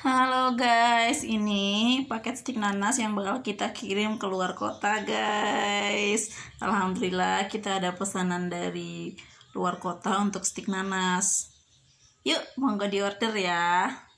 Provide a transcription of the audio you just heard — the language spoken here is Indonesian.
Halo guys, ini paket stik nanas yang bakal kita kirim ke luar kota guys. Alhamdulillah kita ada pesanan dari luar kota untuk stik nanas. Yuk, monggo diorder ya.